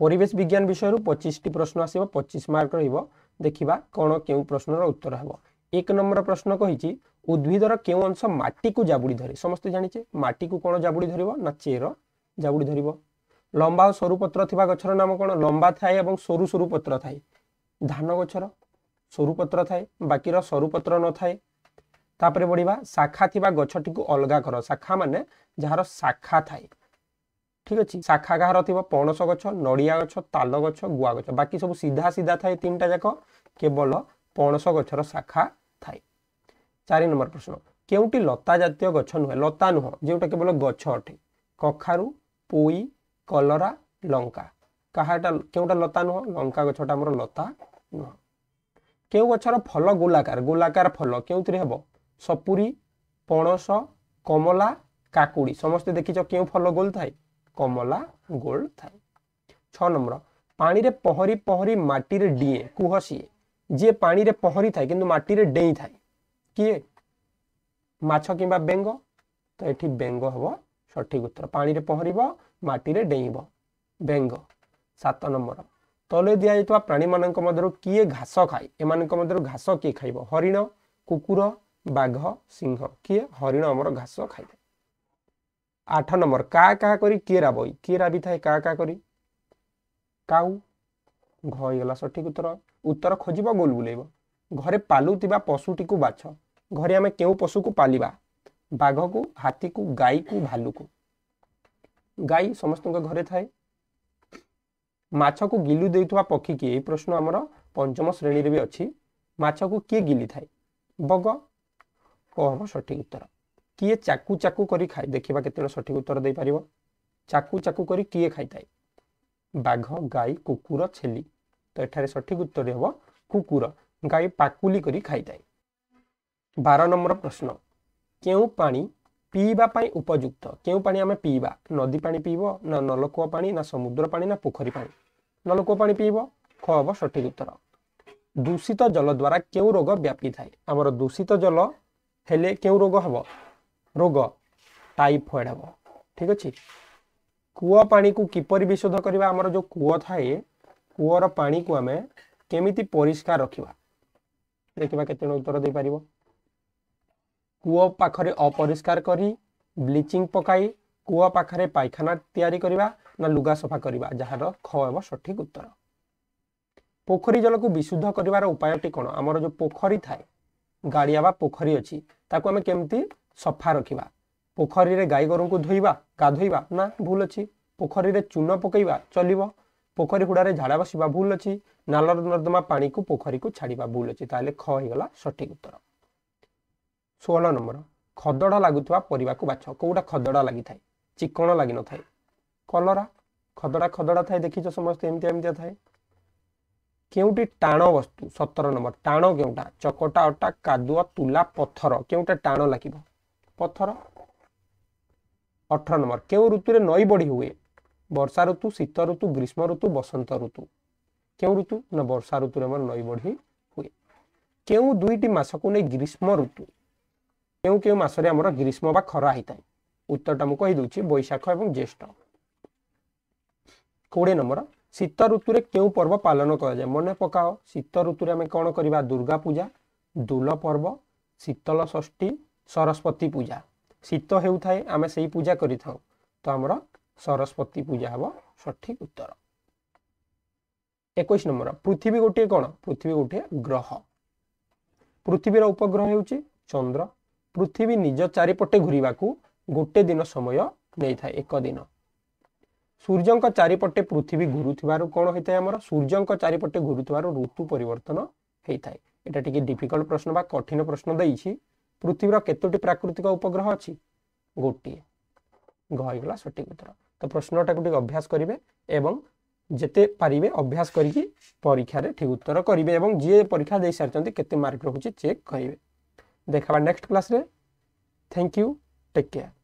ପରିବେଶ ବିଜ୍ଞାନ ବିଷୟରୁ ପଚିଶଟି ପ୍ରଶ୍ନ ଆସିବ ପଚିଶ ମାର୍କ ରହିବ ଦେଖିବା କ'ଣ କେଉଁ ପ୍ରଶ୍ନର ଉତ୍ତର ହେବ ଏକ ନମ୍ବର ପ୍ରଶ୍ନ କହିଛି ଉଦ୍ଭିଦର କେଉଁ ଅଂଶ ମାଟିକୁ ଜାବୁଡ଼ି ଧରେ ସମସ୍ତେ ଜାଣିଛେ ମାଟିକୁ କ'ଣ ଜାବୁଡ଼ି ଧରିବ ନା ଚେର ଜାବୁଡ଼ି ଧରିବ ଲମ୍ବା ଓ ସରୁ ପତ୍ର ଥିବା ଗଛର ନାମ କ'ଣ ଲମ୍ବା ଥାଏ ଏବଂ ସରୁ ସରୁ ପତ୍ର ଥାଏ ଧାନ ଗଛର ସରୁ ପତ୍ର ଥାଏ ବାକିର ସରୁ ପତ୍ର ନଥାଏ ତାପରେ ବଢ଼ିବା ଶାଖା ଥିବା ଗଛଟିକୁ ଅଲଗା କର ଶାଖା ମାନେ ଯାହାର ଶାଖା ଥାଏ ଠିକ ଅଛି ଶାଖା ଗାହାର ଥିବ ପଣସ ଗଛ ନଡ଼ିଆ ଗଛ ତାଲ ଗଛ ଗୁଆ ଗଛ ବାକି ସବୁ ସିଧା ସିଧା ଥାଏ ତିନିଟା ଯାକ କେବଳ ପଣସ ଗଛର ଶାଖା ଥାଏ ଚାରି ନମ୍ବର ପ୍ରଶ୍ନ କେଉଁଠି ଲତା ଜାତୀୟ ଗଛ ନୁହେଁ ଲତା ନୁହଁ ଯେଉଁଟା କେବଳ ଗଛ ଅଟେ କଖାରୁ ପୋଇ କଲରା ଲଙ୍କା କାହାଟା କେଉଁଟା ଲତା ନୁହଁ ଲଙ୍କା ଗଛଟା ଆମର ଲତା ନୁହଁ କେଉଁ ଗଛର ଫଲ ଗୋଲାକାର ଗୋଲାକାର ଫଲ କେଉଁଥିରେ ହେବ ସପୁରୀ ପଣସ କମଲା କାକୁଡ଼ି ସମସ୍ତେ ଦେଖିଛ କେଉଁ ଫଲ ଗୋଲ ଥାଏ କମଲା ଗୋଲ୍ଡ ଥାଏ ଛଅ ନମ୍ବର ପାଣିରେ ପହଁରି ପହଁରି ମାଟିରେ ଡିଏଁ କୁହ ସିଏ ଯିଏ ପାଣିରେ ପହଁରି ଥାଏ କିନ୍ତୁ ମାଟିରେ ଡେଇଁ ଥାଏ କିଏ ମାଛ କିମ୍ବା ବେଙ୍ଗ ତ ଏଠି ବେଙ୍ଗ ହେବ ସଠିକ ଉତ୍ତର ପାଣିରେ ପହଁରିବ ମାଟିରେ ଡେଇଁବ ବେଙ୍ଗ ସାତ ନମ୍ବର ତଳେ ଦିଆଯାଇଥିବା ପ୍ରାଣୀମାନଙ୍କ ମଧ୍ୟରୁ କିଏ ଘାସ ଖାଏ ଏମାନଙ୍କ ମଧ୍ୟରୁ ଘାସ କିଏ ଖାଇବ ହରିଣ କୁକୁର ବାଘ ସିଂହ କିଏ ହରିଣ ଆମର ଘାସ ଖାଇଥାଏ ଆଠ ନମ୍ବର କାହା କାହା କରି କିଏ ରାବଇ କିଏ ରାବିଥାଏ କାହା କାହା କରି କାଉ ଘ ହେଇଗଲା ସଠିକ ଉତ୍ତର ଉତ୍ତର ଖୋଜିବ ଗୋଲ ବୁଲେଇବ ଘରେ ପାଲୁଥିବା ପଶୁଟିକୁ ବାଛ ଘରେ ଆମେ କେଉଁ ପଶୁକୁ ପାଲିବା ବାଘକୁ ହାତୀକୁ ଗାଈକୁ ଭାଲୁକୁ ଗାଈ ସମସ୍ତଙ୍କ ଘରେ ଥାଏ ମାଛକୁ ଗିଲୁ ଦେଉଥିବା ପକ୍ଷୀ କିଏ ଏହି ପ୍ରଶ୍ନ ଆମର ପଞ୍ଚମ ଶ୍ରେଣୀରେ ବି ଅଛି ମାଛକୁ କିଏ ଗିଲିଥାଏ ବଗ ଓ ହବ ସଠିକ ଉତ୍ତର କିଏ ଚାକୁ ଚାକୁ କରି ଖାଏ ଦେଖିବା କେତେବେଳେ ସଠିକ୍ ଉତ୍ତର ଦେଇପାରିବ ଚାକୁ ଚାକୁ କରି କିଏ ଖାଇଥାଏ ବାଘ ଗାଈ କୁକୁର ଛେଲି ତ ଏଠାରେ ସଠିକ୍ ଉତ୍ତର ହେବ କୁକୁର ଗାଈ ପାକୁଲି କରି ଖାଇଥାଏ ବାର ନମ୍ବର ପ୍ରଶ୍ନ କେଉଁ ପାଣି ପିଇବା ପାଇଁ ଉପଯୁକ୍ତ କେଉଁ ପାଣି ଆମେ ପିଇବା ନଦୀ ପାଣି ପିଇବ ନା ନଲକୂଅ ପାଣି ନା ସମୁଦ୍ର ପାଣି ନା ପୋଖରୀ ପାଣି ନଲକୂଅ ପାଣି ପିଇବ ଖ ହେବ ସଠିକ୍ ଉତ୍ତର ଦୂଷିତ ଜଳ ଦ୍ୱାରା କେଉଁ ରୋଗ ବ୍ୟାପିଥାଏ ଆମର ଦୂଷିତ ଜଳ ହେଲେ କେଉଁ ରୋଗ ହେବ ରୋଗ ଟାଇଫଏଡ୍ ହେବ ଠିକ୍ ଅଛି କୂଅ ପାଣିକୁ କିପରି ବିଶୁଦ୍ଧ କରିବା ଆମର ଯେଉଁ କୂଅ ଥାଏ କୂଅର ପାଣିକୁ ଆମେ କେମିତି ପରିଷ୍କାର ରଖିବା ଦେଖିବା କେତେ ଜଣ ଉତ୍ତର ଦେଇପାରିବ କୂଅ ପାଖରେ ଅପରିଷ୍କାର କରି ବ୍ଲିଚିଂ ପକାଇ କୂଅ ପାଖରେ ପାଇଖାନା ତିଆରି କରିବା ନା ଲୁଗା ସଫା କରିବା ଯାହାର ଖ ହେବ ସଠିକ୍ ଉତ୍ତର ପୋଖରୀ ଜଳକୁ ବିଶୁଦ୍ଧ କରିବାର ଉପାୟଟି କ'ଣ ଆମର ଯେଉଁ ପୋଖରୀ ଥାଏ ଗାଡ଼ିଆ ବା ପୋଖରୀ ଅଛି ତାକୁ ଆମେ କେମିତି ସଫା ରଖିବା ପୋଖରୀରେ ଗାଈ ଗୋରୁଙ୍କୁ ଧୋଇବା ଗାଧୋଇବା ନା ଭୁଲ ଅଛି ପୋଖରୀରେ ଚୁନ ପକେଇବା ଚଲିବ ପୋଖରୀ ହୁଡ଼ାରେ ଝାଡ଼ା ବସିବା ଭୁଲ ଅଛି ନାଲର ନର୍ଦ୍ଦମା ପାଣିକୁ ପୋଖରୀକୁ ଛାଡ଼ିବା ଭୁଲ ଅଛି ତାହେଲେ ଖ ହେଇଗଲା ସଠିକ ଉତ୍ତର ଷୋହଳ ନମ୍ବର ଖଦଡ଼ ଲାଗୁଥିବା ପରିବାକୁ ବାଛ କେଉଁଟା ଖଦଡ଼ ଲାଗିଥାଏ ଚିକଣ ଲାଗିନଥାଏ କଲରା ଖଦଡ଼ା ଖଦଡ଼ା ଥାଏ ଦେଖିଛ ସମସ୍ତେ ଏମିତି ଏମିତିଆ ଥାଏ କେଉଁଠି ଟାଣ ବସ୍ତୁ ସତର ନମ୍ବର ଟାଣ କେଉଁଟା ଚକଟା ଅଟା କାଦୁଅ ତୁଲା ପଥର କେଉଁଟା ଟାଣ ଲାଗିବ ପଥର ଅଠର ନମ୍ବର କେଉଁ ଋତୁରେ ନଈ ବଢ଼ି ହୁଏ ବର୍ଷା ଋତୁ ଶୀତ ଋତୁ ଗ୍ରୀଷ୍ମ ଋତୁ ବସନ୍ତ ଋତୁ କେଉଁ ଋତୁ ନା ବର୍ଷା ଋତୁରେ ଆମର ନଈ ବଢ଼ି ହୁଏ କେଉଁ ଦୁଇଟି ମାସକୁ ନେଇ ଗ୍ରୀଷ୍ମ ଋତୁ କେଉଁ କେଉଁ ମାସରେ ଆମର ଗ୍ରୀଷ୍ମ ବା ଖରା ହେଇଥାଏ ଉତ୍ତରଟା ମୁଁ କହିଦେଉଛି ବୈଶାଖ ଏବଂ ଜ୍ୟେଷ୍ଠ କୋଡ଼ିଏ ନମ୍ବର ଶୀତ ଋତୁରେ କେଉଁ ପର୍ବ ପାଳନ କରାଯାଏ ମନେ ପକାଅ ଶୀତ ଋତୁରେ ଆମେ କ'ଣ କରିବା ଦୁର୍ଗା ପୂଜା ଦୋଲ ପର୍ବ ଶୀତଳ ଷଷ୍ଠୀ ସରସ୍ୱତୀ ପୂଜା ଶୀତ ହେଉଥାଏ ଆମେ ସେଇ ପୂଜା କରିଥାଉ ତ ଆମର ସରସ୍ୱତୀ ପୂଜା ହେବ ସଠିକ୍ ଉତ୍ତର ଏକୋଇଶ ନମ୍ବର ପୃଥିବୀ ଗୋଟିଏ କ'ଣ ପୃଥିବୀ ଗୋଟିଏ ଗ୍ରହ ପୃଥିବୀର ଉପଗ୍ରହ ହେଉଛି ଚନ୍ଦ୍ର ପୃଥିବୀ ନିଜ ଚାରିପଟେ ଘୂରିବାକୁ ଗୋଟେ ଦିନ ସମୟ ନେଇଥାଏ ଏକ ଦିନ ସୂର୍ଯ୍ୟଙ୍କ ଚାରିପଟେ ପୃଥିବୀ ଘୁରୁଥିବାରୁ କ'ଣ ହୋଇଥାଏ ଆମର ସୂର୍ଯ୍ୟଙ୍କ ଚାରିପଟେ ଘୁରୁଥିବାରୁ ଋତୁ ପରିବର୍ତ୍ତନ ହେଇଥାଏ ଏଇଟା ଟିକେ ଡିଫିକଲ୍ଟ ପ୍ରଶ୍ନ ବା କଠିନ ପ୍ରଶ୍ନ ଦେଇଛି ପୃଥିବୀର କେତୋଟି ପ୍ରାକୃତିକ ଉପଗ୍ରହ ଅଛି ଗୋଟିଏ ଘ ହେଇଗଲା ସଠିକ୍ ଉତ୍ତର ତ ପ୍ରଶ୍ନଟାକୁ ଟିକେ ଅଭ୍ୟାସ କରିବେ ଏବଂ ଯେତେ ପାରିବେ ଅଭ୍ୟାସ କରିକି ପରୀକ୍ଷାରେ ଠିକ୍ ଉତ୍ତର କରିବେ ଏବଂ ଯିଏ ପରୀକ୍ଷା ଦେଇସାରିଛନ୍ତି କେତେ ମାର୍କ ରହୁଛି ଚେକ୍ କରିବେ ଦେଖାବା ନେକ୍ସଟ କ୍ଲାସ୍ରେ ଥ୍ୟାଙ୍କ ୟୁ ଟେକ୍ କେୟାର